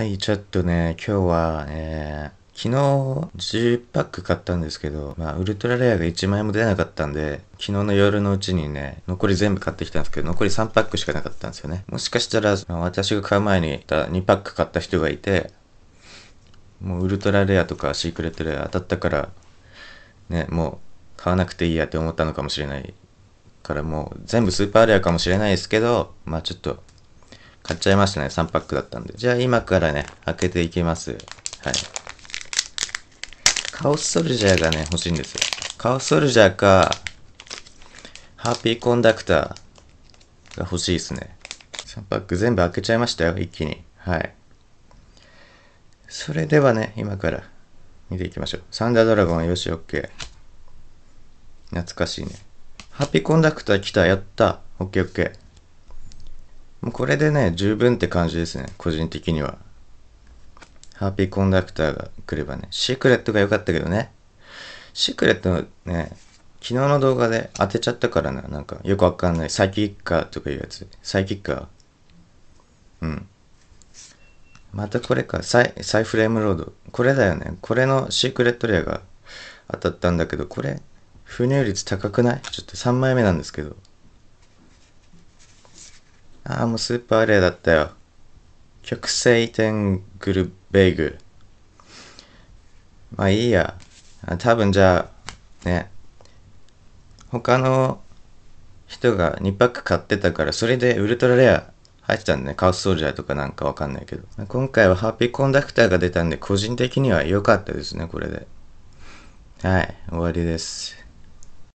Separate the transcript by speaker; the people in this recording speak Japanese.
Speaker 1: はい、ちょっとね、今日は、えー、昨日10パック買ったんですけど、まあ、ウルトラレアが1枚も出なかったんで、昨日の夜のうちにね、残り全部買ってきたんですけど、残り3パックしかなかったんですよね。もしかしたら、私が買う前に2パック買った人がいて、もうウルトラレアとかシークレットレア当たったから、ね、もう買わなくていいやって思ったのかもしれない。からもう全部スーパーレアかもしれないですけど、まあちょっと買っちゃいましたね。3パックだったんで。じゃあ今からね、開けていきます。はい。カオスソルジャーがね、欲しいんですよ。カオスソルジャーか、ハッピーコンダクターが欲しいですね。3パック全部開けちゃいましたよ。一気に。はい。それではね、今から見ていきましょう。サンダードラゴン、よし、OK。懐かしいね。ハッピーコンダクター来た、やった。OK、OK。もうこれでね、十分って感じですね、個人的には。ハーピーコンダクターが来ればね、シークレットが良かったけどね。シークレットね、昨日の動画で当てちゃったからな、なんかよくわかんない。サイキッカーとかいうやつ。サイキッカーうん。またこれか、サイ、サイフレームロード。これだよね。これのシークレットレアが当たったんだけど、これ、不入率高くないちょっと3枚目なんですけど。ああ、もうスーパーレアだったよ。極性ングルベグ。まあいいや。多分じゃあ、ね。他の人が2パック買ってたから、それでウルトラレア入ってたんでね。カオスソルジャーとかなんかわかんないけど。今回はハッピーコンダクターが出たんで、個人的には良かったですね、これで。はい、終わりです。